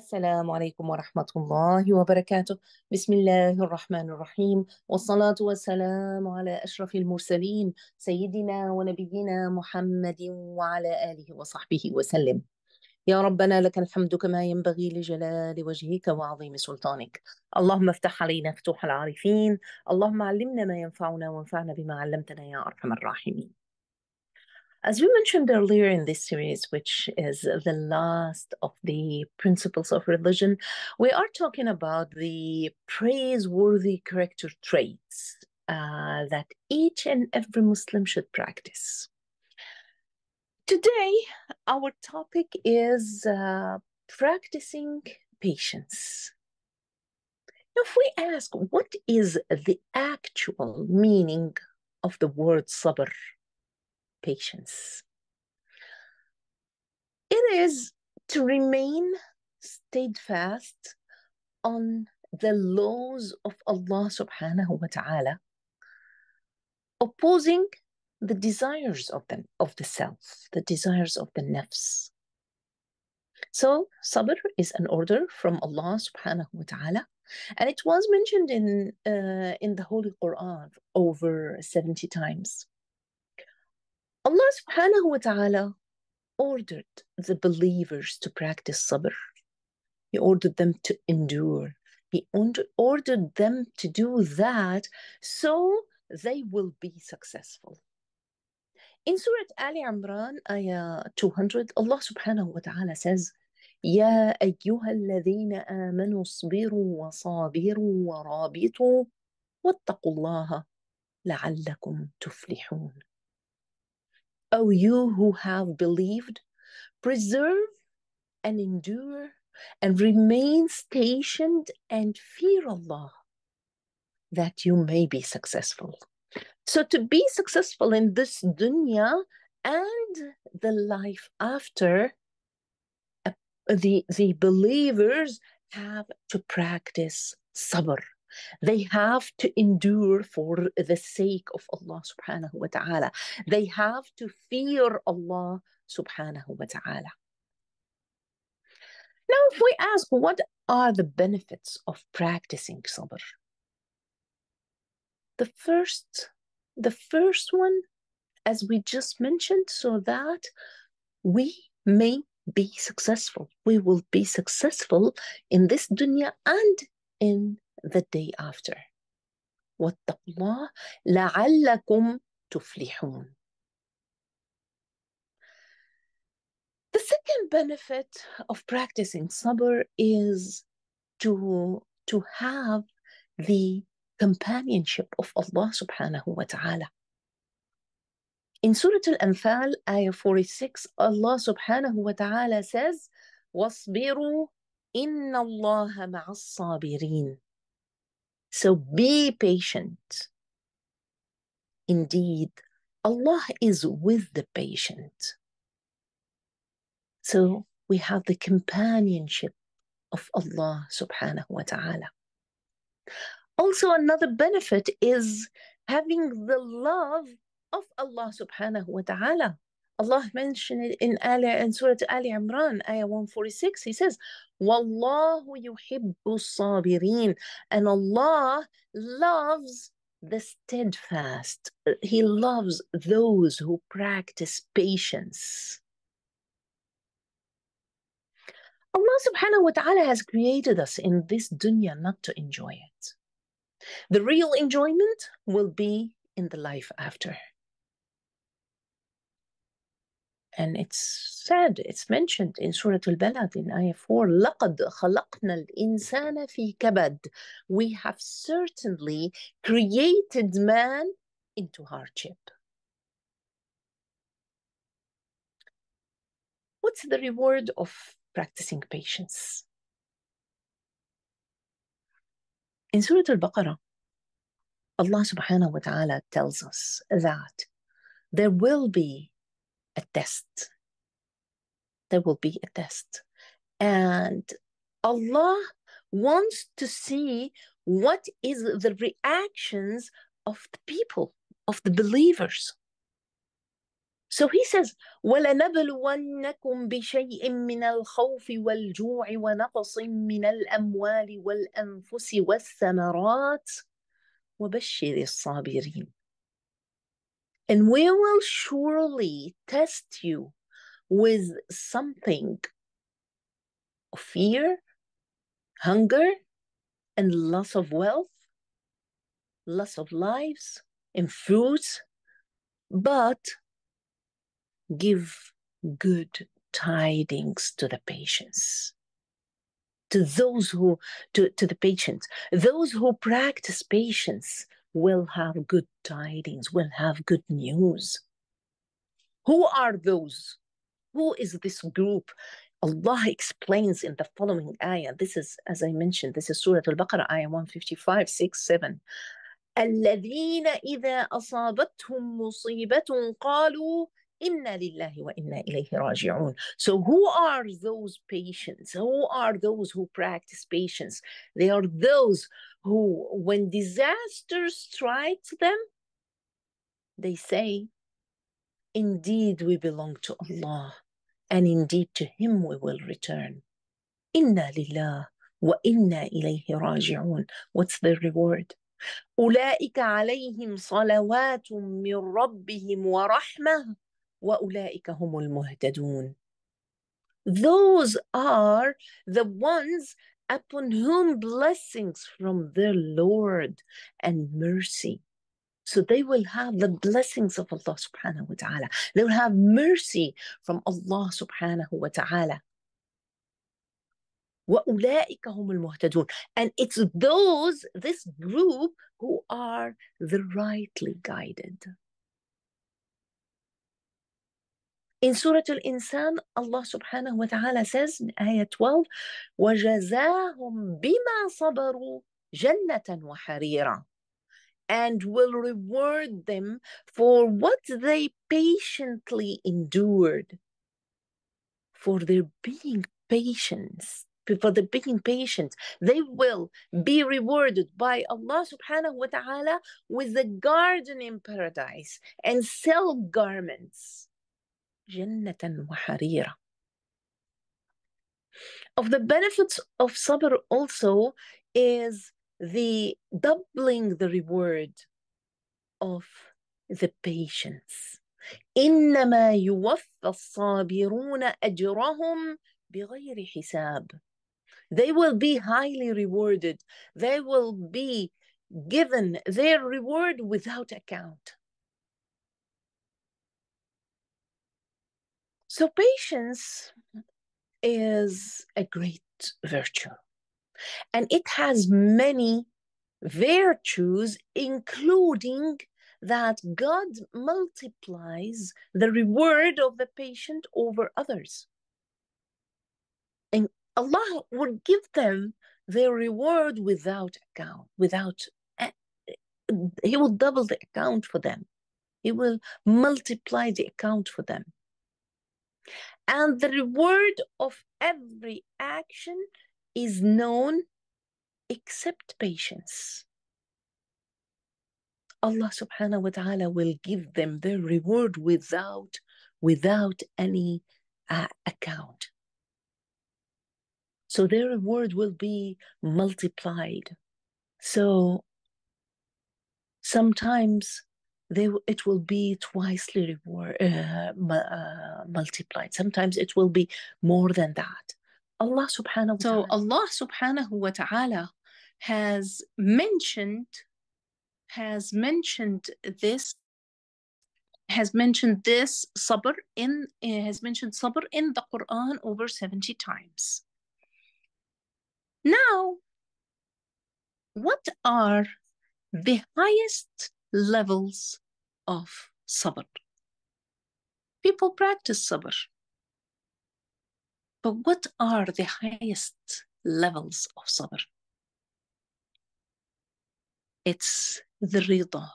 السلام عليكم ورحمة الله وبركاته بسم الله الرحمن الرحيم والصلاة والسلام على أشرف المرسلين سيدنا ونبينا محمد وعلى آله وصحبه وسلم يا ربنا لك الحمد كما ينبغي لجلال وجهك وعظيم سلطانك اللهم افتح علينا فتوح العارفين اللهم علمنا ما ينفعنا وانفعنا بما علمتنا يا أرحم الراحمين As we mentioned earlier in this series, which is the last of the principles of religion, we are talking about the praiseworthy character traits uh, that each and every Muslim should practice. Today, our topic is uh, practicing patience. If we ask what is the actual meaning of the word sabr, patience. It is to remain steadfast on the laws of Allah subhanahu wa ta'ala, opposing the desires of the, of the self, the desires of the nafs. So sabr is an order from Allah subhanahu wa ta'ala and it was mentioned in uh, in the Holy Quran over 70 times. Allah subhanahu wa ta'ala ordered the believers to practice sabr. He ordered them to endure. He ordered them to do that so they will be successful. In Surah Ali Imran, ayah 200, Allah subhanahu wa ta'ala says, يا أيها الذين آمنوا اصبروا وصابروا ورابطوا واتقوا الله لعلكم تفلحون O oh, you who have believed, preserve and endure and remain stationed and fear Allah that you may be successful. So, to be successful in this dunya and the life after, uh, the, the believers have to practice sabr, they have to endure for the sake of Allah subhanahu wa ta'ala. They have to fear Allah subhanahu wa ta'ala. Now, if we ask, what are the benefits of practicing sabr? The first, the first one, as we just mentioned, so that we may be successful. We will be successful in this dunya and in the day after لعلكم تفلحون The second benefit of practicing sabr is to, to have the companionship of Allah subhanahu wa ta'ala. In Surah Al-Anfal, ayah 46, Allah subhanahu wa ta'ala says, وَاصْبِرُوا إِنَّ اللَّهَ مَعَ الصَّابِرِينَ so be patient. Indeed, Allah is with the patient. So we have the companionship of Allah subhanahu wa ta'ala. Also, another benefit is having the love of Allah subhanahu wa ta'ala. Allah mentioned it in, Ali, in Surah Al Imran, Ayah 146. He says, Wallahu yuhibbu sabirin. And Allah loves the steadfast. He loves those who practice patience. Allah subhanahu wa ta'ala has created us in this dunya not to enjoy it. The real enjoyment will be in the life after. and it's said, it's mentioned in Surah Al-Balad in Ayah 4, لَقَدْ خَلَقْنَا الْإِنسَانَ فِي كَبَدْ We have certainly created man into hardship. What's the reward of practicing patience? In Surah Al-Baqarah, Allah subhanahu wa ta'ala tells us that there will be a test. There will be a test. And Allah wants to see what is the reactions of the people, of the believers. So he says, وَلَنَبْلُوَنَّكُمْ بِشَيْءٍ مِّنَ الْخَوْفِ وَالْجُوعِ وَنَقْصٍ مِّنَ الْأَمْوَالِ وَالْأَنفُسِ وَالثَّمَرَاتِ وَبَشِّرِ الصَّابِرِينَ and we will surely test you with something of fear, hunger, and loss of wealth, loss of lives and fruits, but give good tidings to the patients to those who to, to the patients those who practice patience will have good tidings, will have good news. Who are those? Who is this group? Allah explains in the following ayah. This is, as I mentioned, this is Surah Al-Baqarah, ayah 155, 6, 7. الذين إذا أصابتهم مصيبة قالوا Inna lillahi wa inna ilayhi raji'un. So, who are those patients? Who are those who practice patience? They are those who, when disaster strikes them, they say, Indeed, we belong to Allah, and indeed to Him we will return. Inna lillah wa inna ilayhi raji'un. What's the reward? أولئك عليهم صلوات من ربهم ورحمة وأولئك هم المهتدون those are the ones upon whom blessings from their Lord and mercy. So they will have the blessings of Allah subhanahu wa ta'ala. They will have mercy from Allah subhanahu wa ta'ala. وَأُولَٰئِكَ هُمُ الْمُهْتَدُونَ And it's those, this group, who are the rightly guided. In Surah Al-Insan, Allah subhanahu wa ta'ala says in Ayah 12, وَجَزَاهُمْ بِمَا صَبَرُوا جَنَّةً وَحَرِيرًا and will reward them for what they patiently endured. For their being patience, for their being patient, they will be rewarded by Allah subhanahu wa ta'ala with a garden in paradise and sell garments. جنة وحريرة. Of the benefits of sabr also is the doubling the reward of the patience. إنما يوفى الصابرون أجرهم بغير حساب. They will be highly rewarded. They will be given their reward without account. So, patience is a great virtue, and it has many virtues, including that God multiplies the reward of the patient over others. And Allah would give them their reward without account, without, He will double the account for them. He will multiply the account for them. And the reward of every action is known except patience. Allah subhanahu wa ta'ala will give them their reward without without any uh, account. So their reward will be multiplied. So sometimes they it will be twicely reward uh, uh, multiplied sometimes it will be more than that allah subhanahu wa so allah subhanahu wa ta'ala has mentioned has mentioned this has mentioned this sabr in eh, has mentioned sabr in the quran over 70 times now what are the highest levels of sabr. People practice sabr. But what are the highest levels of sabr? It's the rida.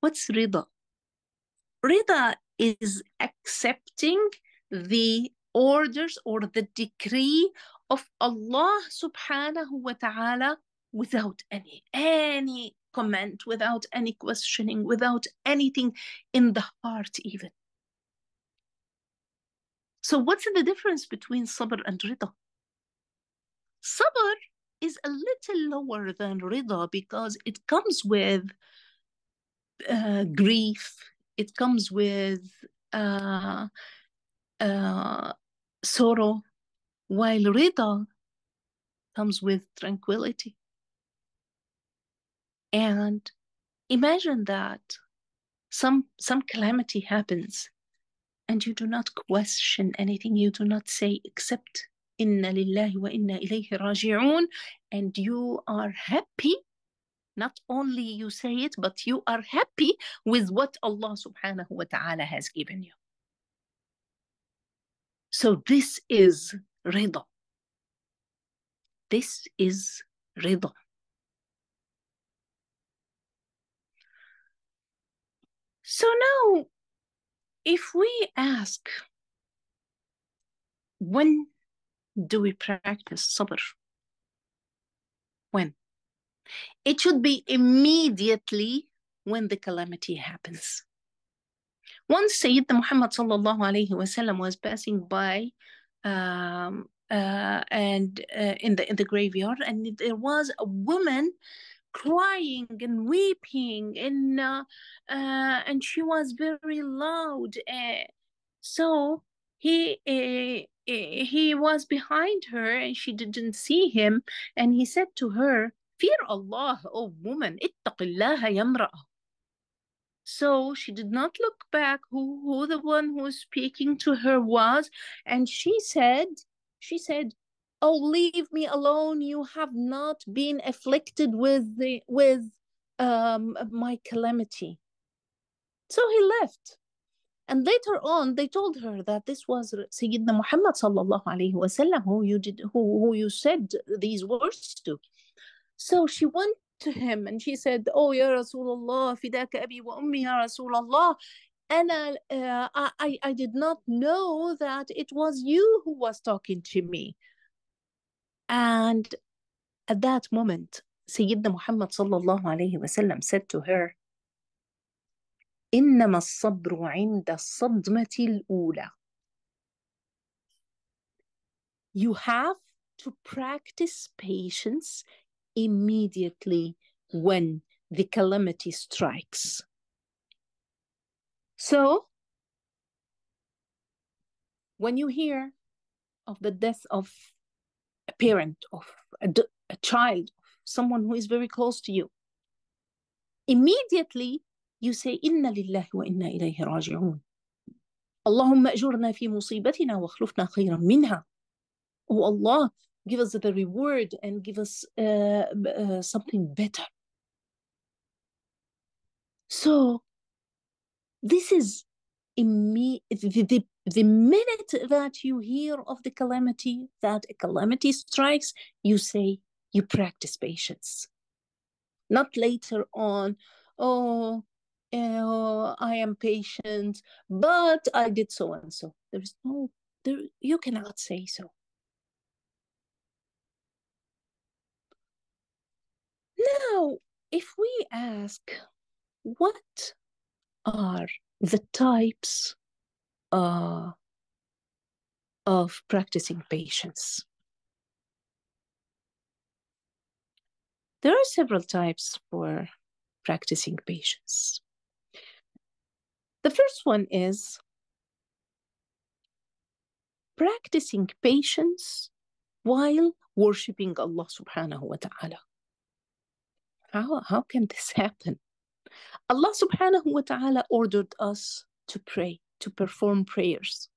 What's rida? Rida is accepting the orders or the decree of Allah subhanahu wa ta'ala without any any comment, without any questioning, without anything in the heart, even. So, what's the difference between sabr and rida? Sabr is a little lower than rida because it comes with uh, grief, it comes with uh, uh, sorrow, while rida comes with tranquility. And imagine that some some calamity happens and you do not question anything you do not say except inna lillahi wa inna ilayhi raji'un and you are happy not only you say it but you are happy with what Allah subhanahu wa ta'ala has given you so this is rida this is rida So now, if we ask, when do we practice sabr? When? It should be immediately when the calamity happens. Once Sayyidina Muhammad sallallahu alayhi wasallam was passing by um, uh, and uh, in the in the graveyard, and there was a woman crying and weeping and uh, uh, and she was very loud uh, so he uh, uh, he was behind her and she didn't see him and he said to her fear allah o oh woman ittaqillaha so she did not look back who, who the one who was speaking to her was and she said she said oh leave me alone you have not been afflicted with the with um, my calamity so he left and later on they told her that this was sayyidina muhammad sallallahu alaihi wasallam who you did who, who you said these words to so she went to him and she said oh ya rasulullah fidaka abi wa ummi ya rasulullah and uh, I, I, I did not know that it was you who was talking to me. And at that moment, Sayyidina Muhammad sallallahu alayhi wasallam said to her, إنما الصبر عند الصدمة الأولى. You have to practice patience immediately when the calamity strikes. So, when you hear of the death of a parent, of a, a child, someone who is very close to you, immediately you say, Inna lillahi wa inna ilayhi raji'un. Allahumma ajurna fi musibatina wa khlufna khayran minha. Oh Allah, give us the reward and give us uh, uh, something better. So this is imme- the, the the minute that you hear of the calamity, that a calamity strikes, you say, you practice patience. Not later on, oh, oh I am patient, but I did so and so. There is no, there, you cannot say so. Now, if we ask, what are the types uh, of practicing patience. There are several types for practicing patience. The first one is practicing patience while worshiping Allah subhanahu wa ta'ala. How, how can this happen? Allah subhanahu wa ta'ala ordered us to pray to perform prayers.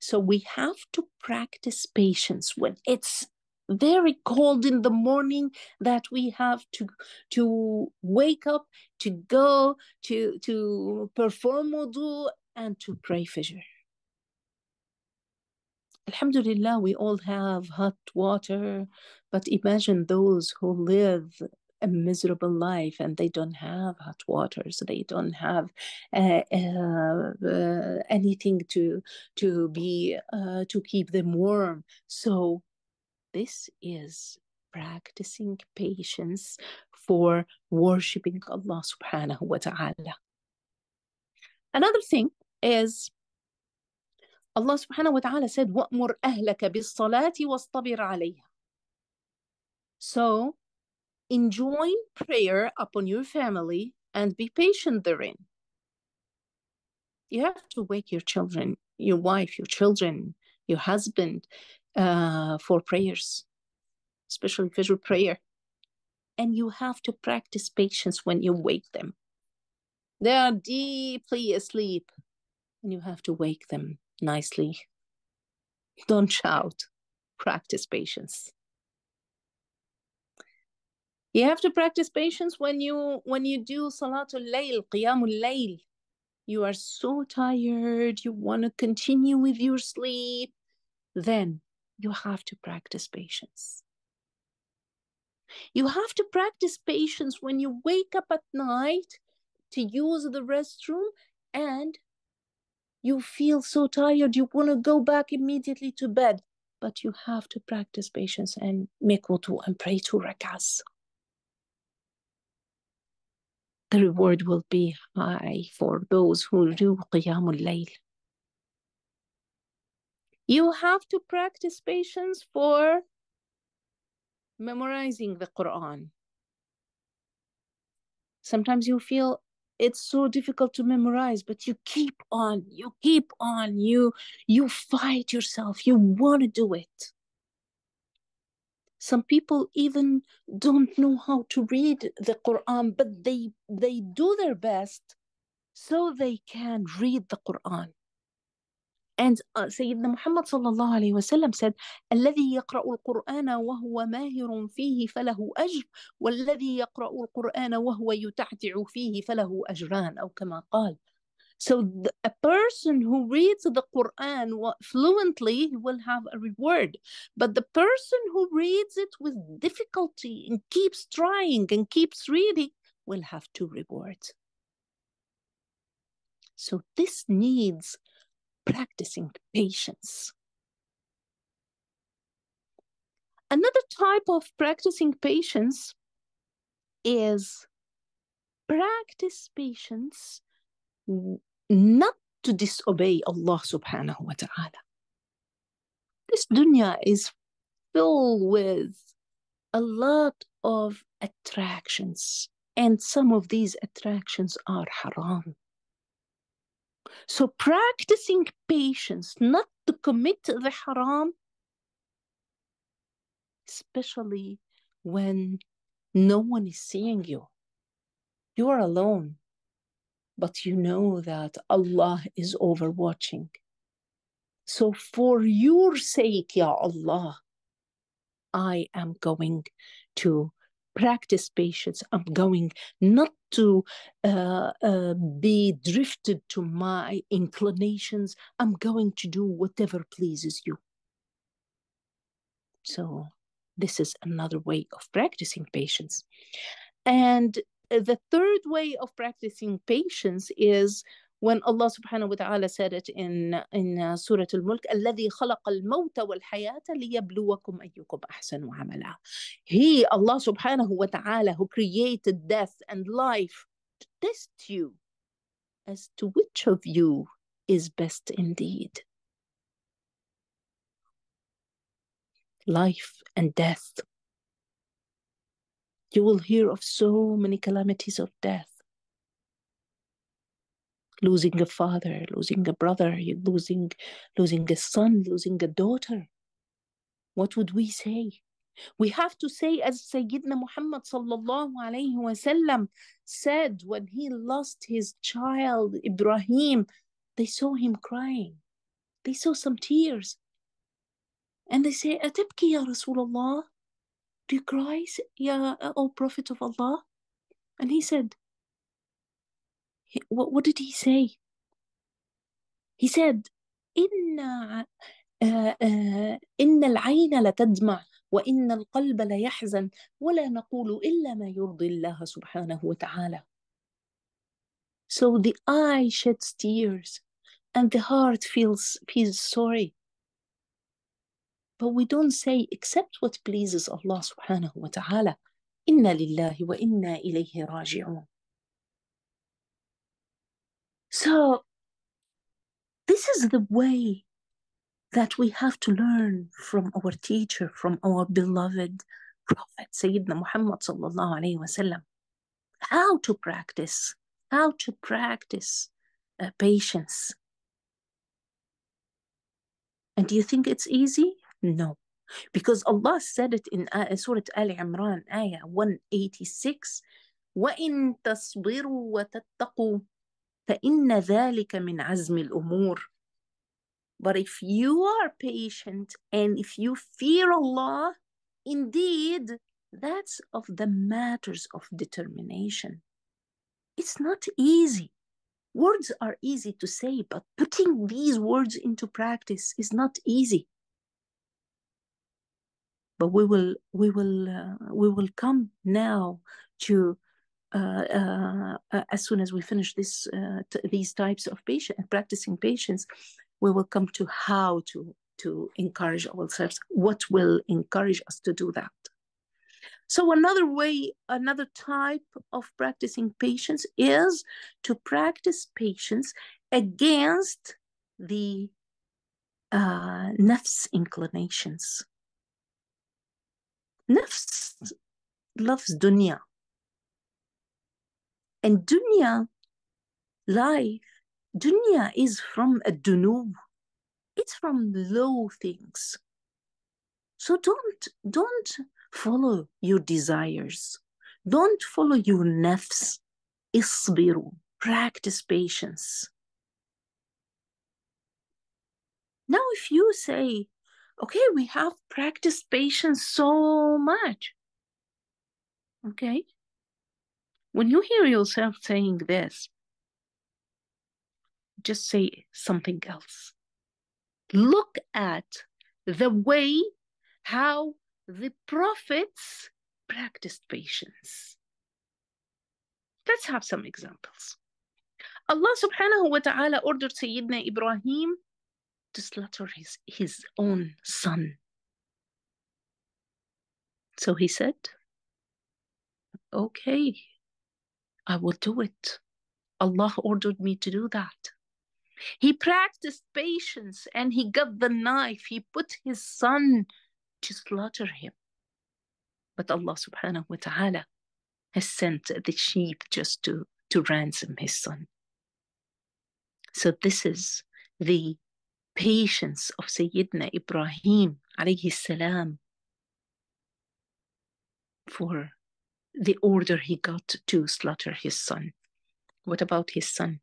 So we have to practice patience when it's very cold in the morning that we have to to wake up to go to to perform wudu and to pray fajr alhamdulillah we all have hot water but imagine those who live a miserable life and they don't have hot water so they don't have uh, uh, uh, anything to to be uh, to keep them warm so this is practicing patience for worshiping Allah subhanahu wa ta'ala another thing is Allah subhanahu wa ta'ala said وَأْمُرْ أَهْلَكَ بِالصَّلَاةِ وَاصْطَبِرْ عَلَيْهَا so enjoin prayer upon your family and be patient therein. You have to wake your children, your wife, your children, your husband uh, for prayers, especially visual prayer. And you have to practice patience when you wake them. They are deeply asleep, and you have to wake them nicely. Don't shout, practice patience. You have to practice patience when you when you do Salatul Layl, Qiyamul Layl. You are so tired, you want to continue with your sleep. Then you have to practice patience. You have to practice patience when you wake up at night to use the restroom and you feel so tired, you want to go back immediately to bed. But you have to practice patience and make wudu and pray to rak'ahs the reward will be high for those who do Qiyamul Layl. You have to practice patience for memorizing the Quran. Sometimes you feel it's so difficult to memorize, but you keep on, you keep on, you you fight yourself, you want to do it. Some people even don't know how to read the Quran, but they, they do their best so they can read the Quran. And uh, Sayyidina Muhammad sallallahu alayhi wasallam said, الذي يقرأ القرآن وهو ماهر فيه فله أجر والذي يقرأ القرآن وهو يتعتع فيه فله أجران أو كما قال. So the, a person who reads the Quran fluently will have a reward, but the person who reads it with difficulty and keeps trying and keeps reading will have two rewards. So this needs practicing patience. Another type of practicing patience is practice patience not to disobey Allah subhanahu wa ta'ala. This dunya is filled with a lot of attractions, and some of these attractions are haram. So, practicing patience, not to commit the haram, especially when no one is seeing you, you are alone but you know that Allah is overwatching. So, for your sake, Ya Allah, I am going to practice patience. I'm going not to uh, uh, be drifted to my inclinations. I'm going to do whatever pleases you. So, this is another way of practicing patience. And the third way of practicing patience is when Allah subhanahu wa ta'ala said it in, in uh, Surah Al-Mulk, الَّذِي خَلَقَ الْمَوْتَ وَالْحَيَاةَ لِيَبْلُوَكُمْ أَيُّكُمْ أَحْسَنُ عَمَلًا He, Allah subhanahu wa ta'ala, who created death and life to test you as to which of you is best indeed. Life and death you will hear of so many calamities of death losing a father, losing a brother, losing, losing a son, losing a daughter. What would we say? We have to say, as Sayyidina Muhammad sallallahu alaihi wasallam said when he lost his child Ibrahim, they saw him crying. They saw some tears. And they say, Atabki ya Rasulullah? Do you cry, Ya, uh, O Prophet of Allah? And he said, he, what, what did he say? He said, إِنَّ uh, العين لتدمع وإن القلب ليحزن ولا نقول إلا ما يرضي الله سبحانه وتعالى. So the eye sheds tears and the heart feels, feels sorry but we don't say except what pleases Allah subhanahu wa ta'ala. Inna lillahi wa inna ilayhi raji'un. So, this is the way that we have to learn from our teacher, from our beloved Prophet Sayyidina Muhammad sallallahu alayhi wasallam, how to practice, how to practice uh, patience. And do you think it's easy? No, because Allah said it in uh, Surah Al Imran, Ayah 186 But if you are patient and if you fear Allah, indeed, that's of the matters of determination. It's not easy. Words are easy to say, but putting these words into practice is not easy but we will we will uh, we will come now to uh, uh, uh as soon as we finish this uh, t- these types of patient practicing patients, we will come to how to to encourage ourselves. What will encourage us to do that? So another way, another type of practicing patients is to practice patients against the uh, nafs inclinations. Nafs loves dunya. And dunya, life, dunya is from a dunub. It's from low things. So don't, don't follow your desires. Don't follow your nafs. Isbiru. Practice patience. Now, if you say, okay, we have practiced patience so much. Okay? When you hear yourself saying this, just say something else. Look at the way how the prophets practiced patience. Let's have some examples. Allah subhanahu wa ta'ala ordered Sayyidina Ibrahim to slaughter his, his own son. So he said, Okay, I will do it. Allah ordered me to do that. He practiced patience and he got the knife. He put his son to slaughter him. But Allah subhanahu wa ta'ala has sent the sheep just to, to ransom his son. So this is the patience of Sayyidina Ibrahim alayhi salam for the order he got to slaughter his son. What about his son?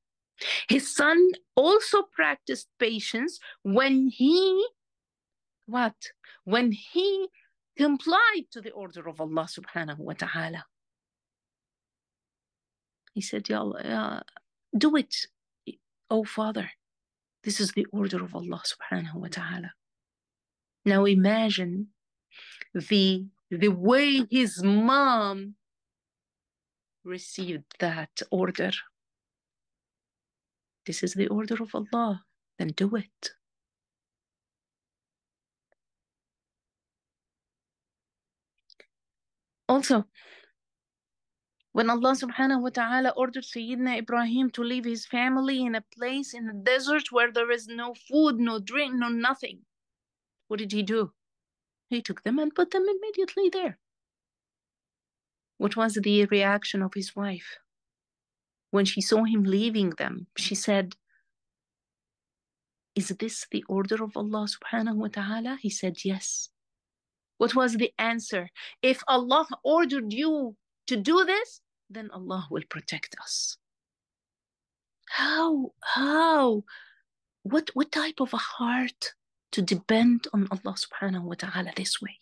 His son also practiced patience when he what? When he complied to the order of Allah subhanahu wa ta'ala. He said, Ya Allah, uh, do it, O oh Father. This is the order of Allah subhanahu wa ta'ala. Now imagine the, the way his mom received that order. This is the order of Allah, then do it. Also, when Allah subhanahu wa ta'ala ordered Sayyidina Ibrahim to leave his family in a place in the desert where there is no food, no drink, no nothing, what did he do? He took them and put them immediately there. What was the reaction of his wife? When she saw him leaving them, she said, Is this the order of Allah subhanahu wa ta'ala? He said, Yes. What was the answer? If Allah ordered you to do this, then Allah will protect us. How? How? What, what type of a heart to depend on Allah subhanahu wa ta'ala this way?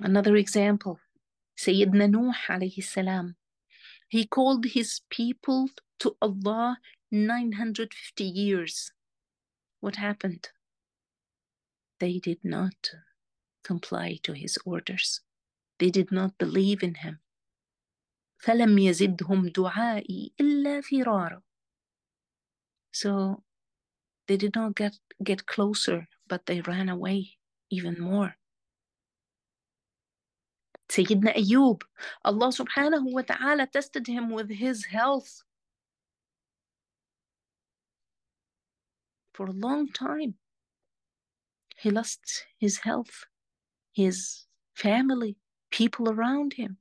Another example, Sayyidina Nuh alayhi salam. He called his people to Allah 950 years. What happened? They did not comply to his orders. They did not believe in him. فَلَمْ يَزِدْهُمْ دُعَائِي إِلَّا فِرَارًا So they did not get, get closer, but they ran away even more. Sayyidina Ayub, Allah subhanahu wa ta'ala tested him with his health for a long time. He lost his health his family, people around him.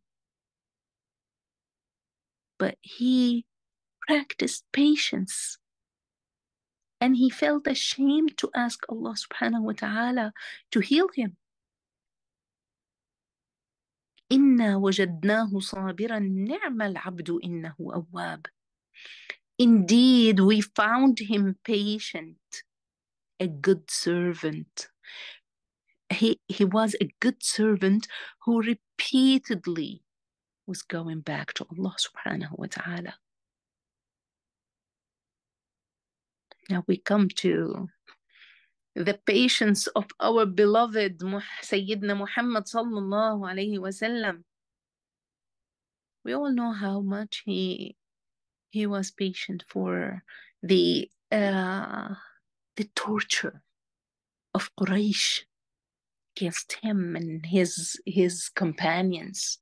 But he practiced patience and he felt ashamed to ask Allah subhanahu wa ta'ala to heal him. Indeed, we found him patient, a good servant he, he was a good servant who repeatedly was going back to Allah subhanahu wa ta'ala. Now we come to the patience of our beloved Sayyidina Muhammad sallallahu alayhi wasallam. We all know how much he he was patient for the uh, the torture of Quraysh. Against him and his his companions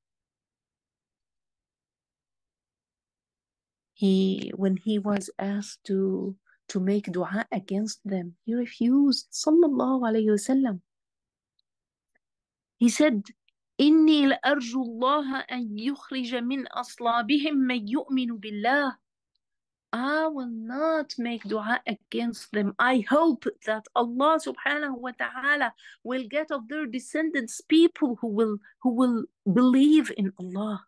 he when he was asked to to make dua against them he refused sallallahu alayhi wasallam he said إني لأرجو Allah an يخرج min aslabihim من يؤمن بالله I will not make dua against them. I hope that Allah subhanahu wa ta'ala will get of their descendants people who will who will believe in Allah.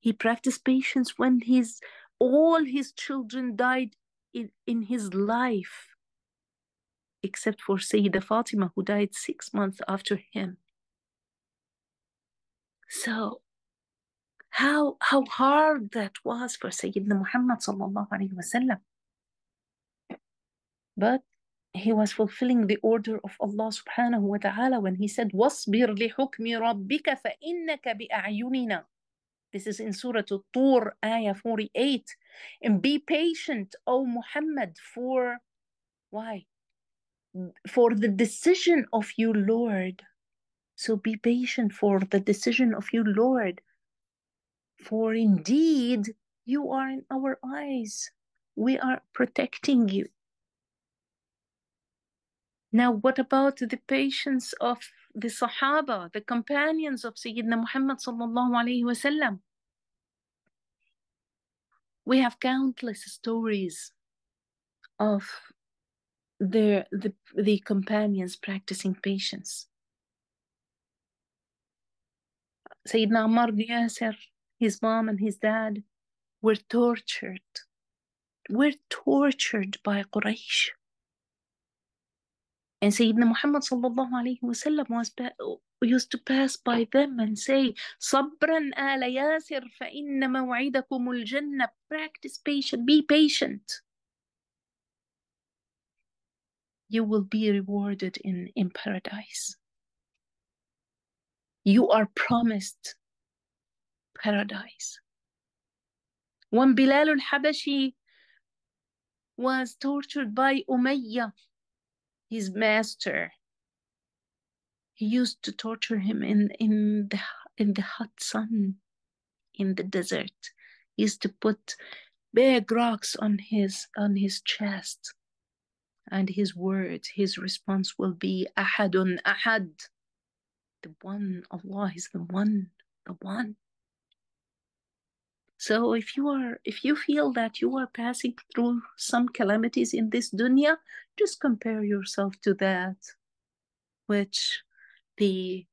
He practiced patience when his all his children died in, in his life, except for Sayyida Fatima, who died six months after him. So how how hard that was for Sayyidina Muhammad sallallahu alaihi wasallam. But he was fulfilling the order of Allah subhanahu wa ta'ala when he said, وَاصْبِرْ لِحُكْمِ رَبِّكَ فَإِنَّكَ بِأَعْيُنِنَا This is in Surah Tur, Ayah 48. And be patient, O Muhammad, for why? For the decision of your Lord. So be patient for the decision of your Lord. For indeed, you are in our eyes. We are protecting you. Now, what about the patience of the Sahaba, the companions of Sayyidina Muhammad sallallahu wasallam? We have countless stories of their the, the companions practicing patience. Sayyidina Ammar bin Yasir his mom and his dad were tortured, were tortured by Quraysh. And Sayyidina Muhammad sallallahu alayhi wasallam was used to pass by them and say, Sabran ala yasir fa inna maw'idakumul jannah. Practice patience. be patient. You will be rewarded in, in paradise. You are promised paradise. When Bilal al-Habashi was tortured by Umayyah, his master, he used to torture him in, in, the, in the hot sun, in the desert. He used to put big rocks on his, on his chest. And his words, his response will be Ahadun Ahad. The one, Allah is the one, the one. So if you are if you feel that you are passing through some calamities in this dunya, just compare yourself to that which the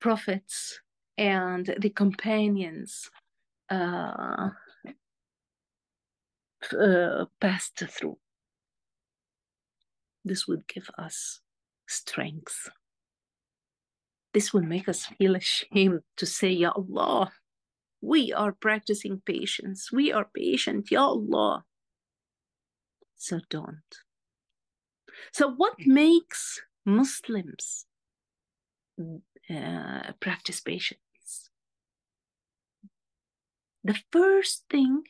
prophets and the companions uh, uh, passed through. This would give us strength. This will make us feel ashamed to say, Ya Allah, we are practicing patience. We are patient, Ya Allah. So don't. So, what hmm. makes Muslims uh, practice patience? The first thing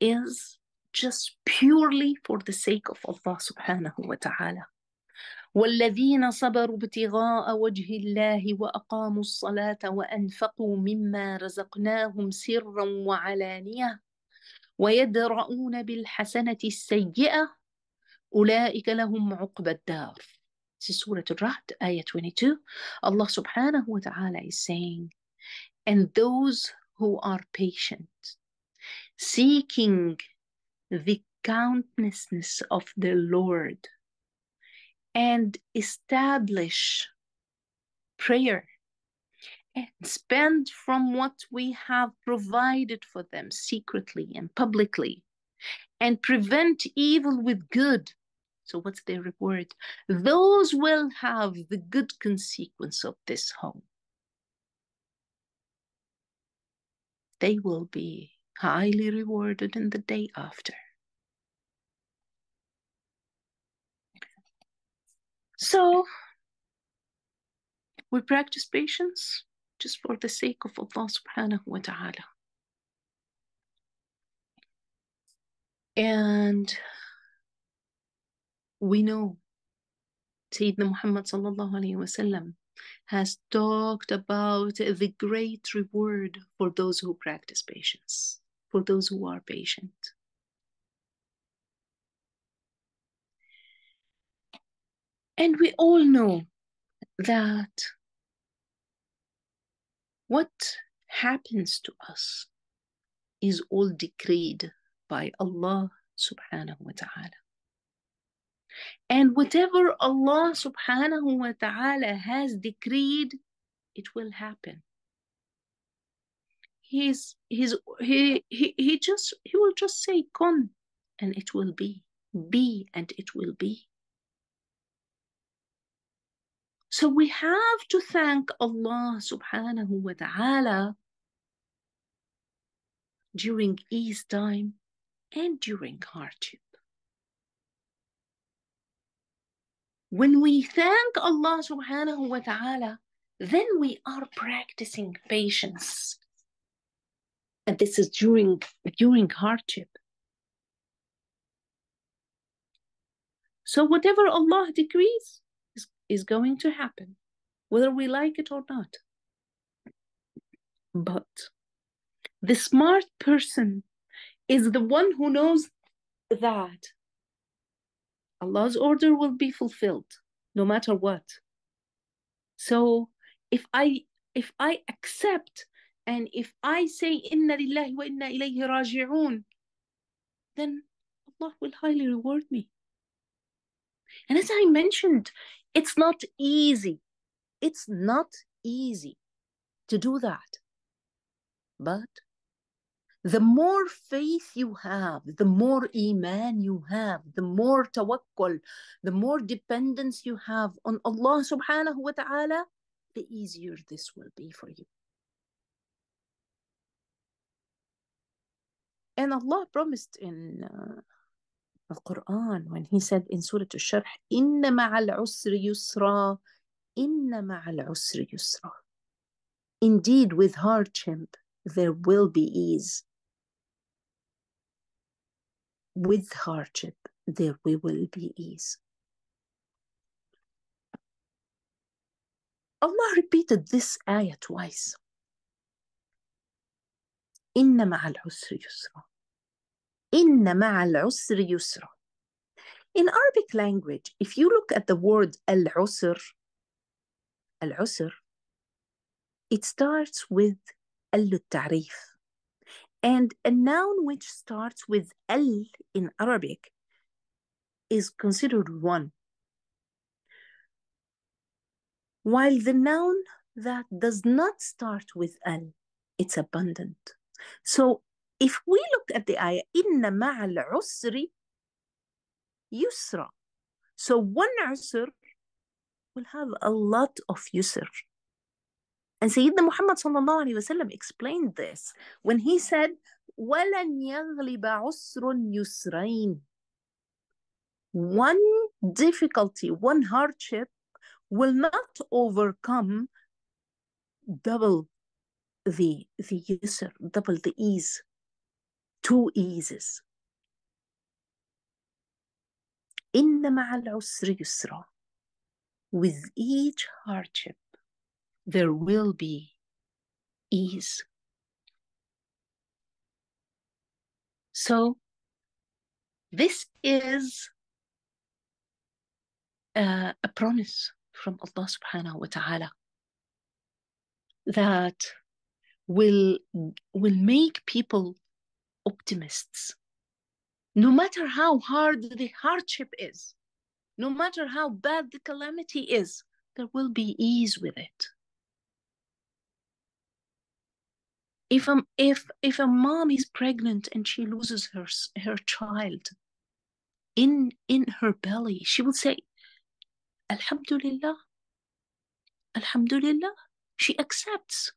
is just purely for the sake of Allah subhanahu wa ta'ala. والذين صبروا ابتغاء وجه الله واقاموا الصلاه وانفقوا مما رزقناهم سرا وعلانيه ويدرؤون بالحسنه السيئه اولئك لهم عقبى الدار في سوره الرعد ايه 22 الله سبحانه وتعالى is saying and those who are patient seeking the countlessness of the lord and establish prayer and spend from what we have provided for them secretly and publicly and prevent evil with good. So, what's their reward? Those will have the good consequence of this home. They will be highly rewarded in the day after. So we practice patience just for the sake of Allah subhanahu wa ta'ala. And we know Sayyidina Muhammad sallallahu wasallam has talked about the great reward for those who practice patience, for those who are patient. And we all know that what happens to us is all decreed by Allah subhanahu wa ta'ala. And whatever Allah subhanahu wa ta'ala has decreed, it will happen. He's, he's, he, he, he just he will just say kun and it will be be and it will be so we have to thank Allah subhanahu wa ta'ala during ease time and during hardship. When we thank Allah subhanahu wa ta'ala, then we are practicing patience. And this is during, during hardship. So whatever Allah decrees, is going to happen, whether we like it or not. But the smart person is the one who knows that Allah's order will be fulfilled no matter what. So if I if I accept and if I say inna lillahi wa inna ilayhi raji'un then Allah will highly reward me. And as I mentioned it's not easy. It's not easy to do that. But the more faith you have, the more iman you have, the more tawakkul, the more dependence you have on Allah subhanahu wa ta'ala, the easier this will be for you. And Allah promised in uh, Al-Quran when he said in Surah Al-Sharh, إِنَّ مَعَ الْعُسْرِ يُسْرًا إِنَّ مَعَ الْعُسْرِ يُسْرًا Indeed, with hardship there will be ease. With hardship there we will be ease. Allah repeated this ayah twice. إِنَّ مَعَ الْعُسْرِ يُسْرًا إن مع العسر يسرا. In Arabic language, if you look at the word al-usr, al-usr, it starts with al-tarif. And a noun which starts with al in Arabic is considered one. While the noun that does not start with al, it's abundant. So if we look at the ayah, "Inna مَعَ الْعُسْرِ yusra. So one usr will have a lot of yusr. And Sayyidina Muhammad sallallahu explained this when he said, وَلَنْ يَغْلِبَ عُسْرٌ يُسْرَيْن One difficulty, one hardship will not overcome double the, the yusr, double the ease two eases إن مع العسر يسرا with each hardship there will be ease so this is uh, a promise from Allah subhanahu wa ta'ala that will will make people optimists. No matter how hard the hardship is, no matter how bad the calamity is, there will be ease with it. If, a, if, if a mom is pregnant and she loses her, her child in, in her belly, she will say, Alhamdulillah, Alhamdulillah. She accepts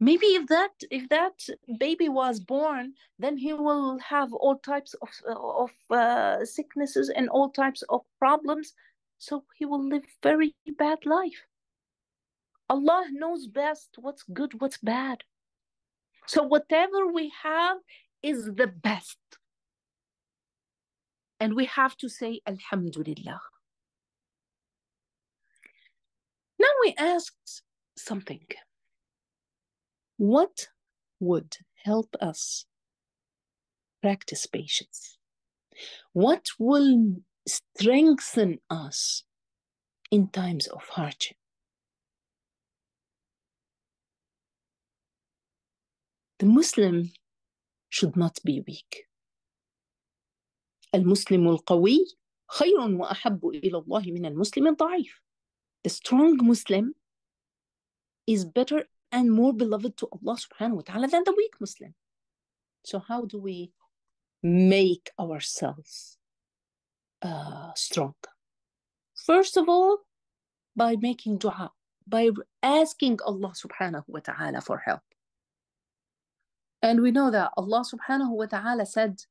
maybe if that if that baby was born then he will have all types of uh, of uh, sicknesses and all types of problems so he will live very bad life allah knows best what's good what's bad so whatever we have is the best and we have to say alhamdulillah now we asked something what would help us practice patience? What will strengthen us in times of hardship? The Muslim should not be weak. المسلم القوي خير وأحب إلى الله من المسلم الضعيف. The strong Muslim is better and more beloved to Allah subhanahu wa ta'ala than the weak Muslim. So, how do we make ourselves uh, strong? First of all, by making dua, by asking Allah subhanahu wa ta'ala for help. And we know that Allah subhanahu wa ta'ala said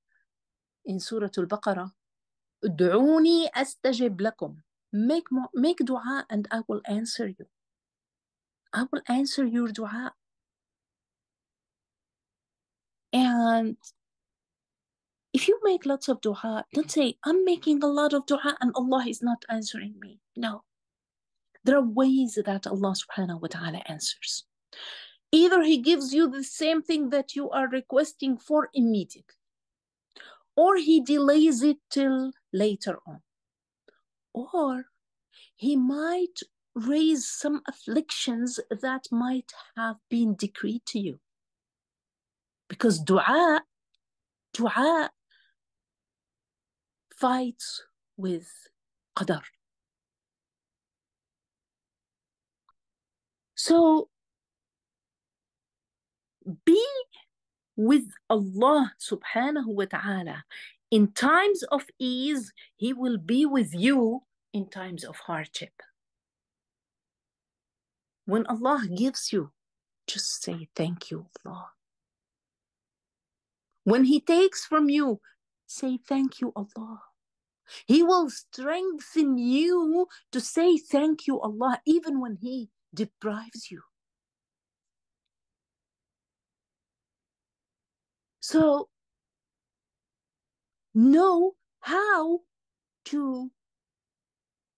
in Surah Al Baqarah, lakum. Make, make dua and I will answer you. I will answer your dua. And if you make lots of dua, don't say, I'm making a lot of dua and Allah is not answering me. No. There are ways that Allah subhanahu wa ta'ala answers. Either He gives you the same thing that you are requesting for immediately, or He delays it till later on, or He might raise some afflictions that might have been decreed to you. Because dua, dua fights with qadar. So be with Allah subhanahu wa ta'ala. In times of ease, He will be with you in times of hardship. When Allah gives you, just say thank you, Allah. When He takes from you, say thank you, Allah. He will strengthen you to say thank you, Allah, even when He deprives you. So, know how to,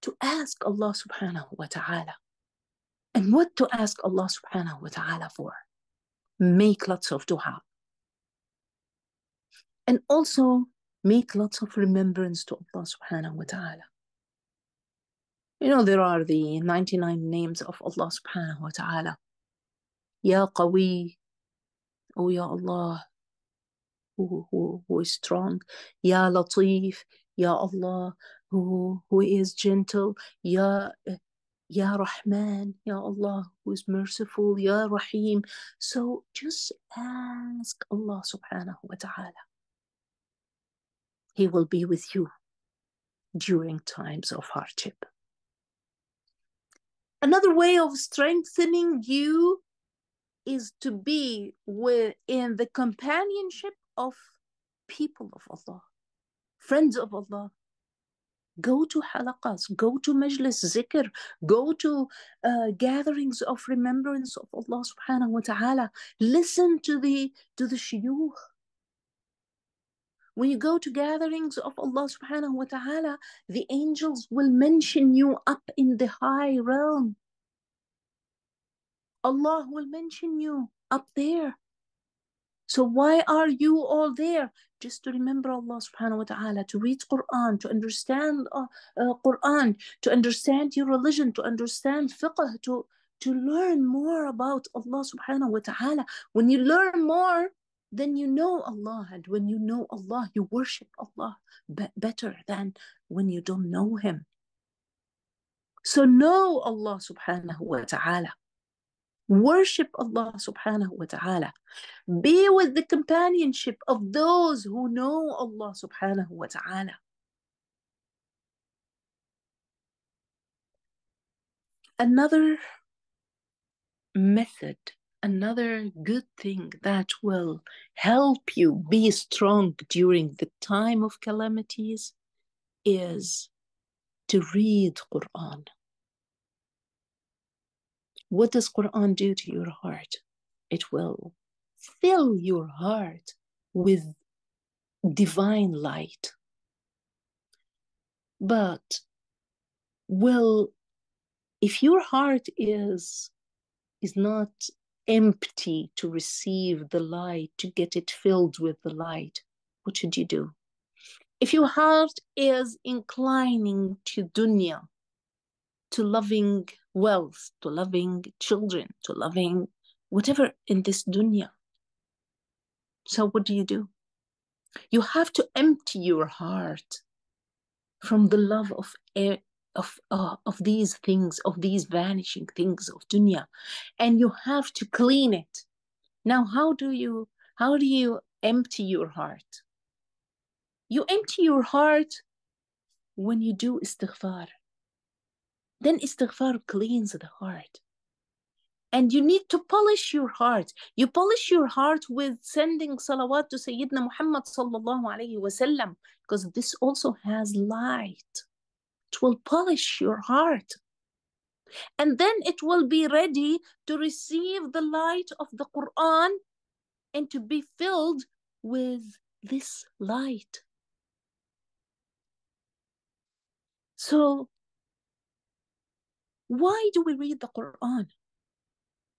to ask Allah subhanahu wa ta'ala and what to ask Allah subhanahu wa ta'ala for? Make lots of dua. And also make lots of remembrance to Allah subhanahu wa ta'ala. You know, there are the 99 names of Allah subhanahu wa ta'ala. Ya Qawi, oh Ya Allah, who, who, who is strong. Ya Latif, Ya Allah, who, who is gentle. Ya Ya Rahman, Ya Allah, who is merciful, Ya Rahim. So just ask Allah subhanahu wa ta'ala. He will be with you during times of hardship. Another way of strengthening you is to be within the companionship of people of Allah, friends of Allah, go to halaqas, go to majlis zikr, go to uh, gatherings of remembrance of Allah subhanahu wa ta'ala. Listen to the, to the shuyukh. When you go to gatherings of Allah subhanahu wa ta'ala, the angels will mention you up in the high realm. Allah will mention you up there. So why are you all there? just to remember Allah subhanahu wa ta'ala, to read Quran, to understand uh, uh, Quran, to understand your religion, to understand fiqh, to, to learn more about Allah subhanahu wa ta'ala. When you learn more, then you know Allah. And when you know Allah, you worship Allah be- better than when you don't know Him. So know Allah subhanahu wa ta'ala. Worship Allah subhanahu wa ta'ala. Be with the companionship of those who know Allah subhanahu wa ta'ala. Another method, another good thing that will help you be strong during the time of calamities is to read Quran. What does Quran do to your heart? It will fill your heart with divine light. But will if your heart is is not empty to receive the light, to get it filled with the light, what should you do? If your heart is inclining to dunya, to loving wealth, to loving children, to loving whatever in this dunya. So, what do you do? You have to empty your heart from the love of of uh, of these things, of these vanishing things of dunya, and you have to clean it. Now, how do you how do you empty your heart? You empty your heart when you do istighfar, then istighfar cleans the heart. And you need to polish your heart. You polish your heart with sending salawat to Sayyidina Muhammad sallallahu alayhi wasallam, because this also has light. It will polish your heart. And then it will be ready to receive the light of the Quran and to be filled with this light. So why do we read the Quran?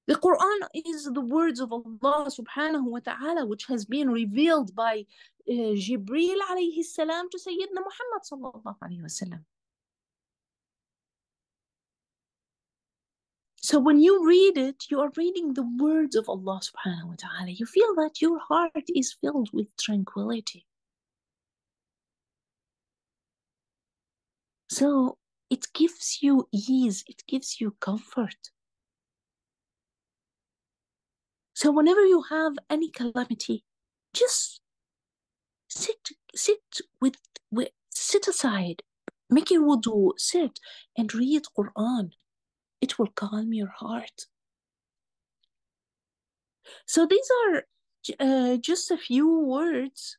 The Quran is the words of Allah subhanahu wa ta'ala, which has been revealed by uh, Jibril alayhi salam to Sayyidina Muhammad sallallahu alayhi wasallam. So when you read it, you are reading the words of Allah subhanahu wa ta'ala. You feel that your heart is filled with tranquility. So it gives you ease, it gives you comfort. So whenever you have any calamity, just sit sit with, with sit aside, make your wudu, sit and read Quran. It will calm your heart. So these are uh, just a few words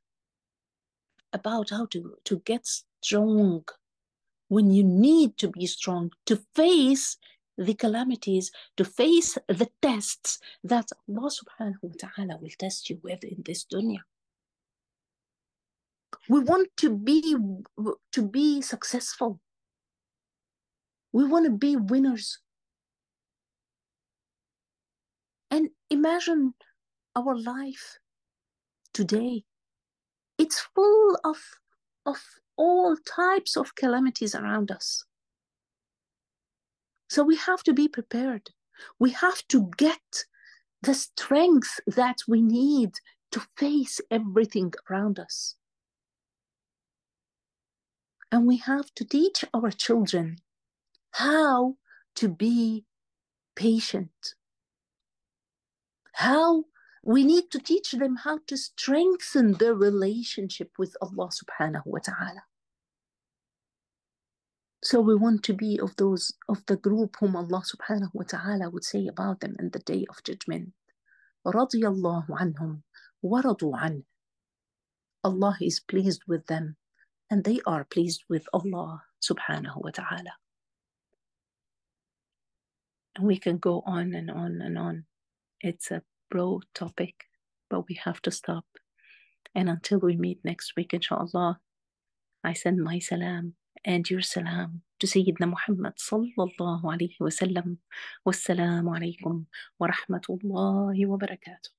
about how to, to get strong when you need to be strong to face the calamities, to face the tests that Allah subhanahu wa ta'ala will test you with in this dunya. We want to be to be successful. We want to be winners. And imagine our life today. It's full of of all types of calamities around us. So we have to be prepared. We have to get the strength that we need to face everything around us. And we have to teach our children how to be patient, how we need to teach them how to strengthen their relationship with Allah subhanahu wa ta'ala. So we want to be of those of the group whom Allah subhanahu wa ta'ala would say about them in the day of judgment. رضي الله عنهم Allah is pleased with them and they are pleased with Allah subhanahu wa ta'ala. And we can go on and on and on. It's a broad topic, but we have to stop. And until we meet next week, inshallah, I send my salam and your salam to Sayyidina Muhammad sallallahu alayhi wa sallam. Wassalamu alaykum wa rahmatullahi wa barakatuh.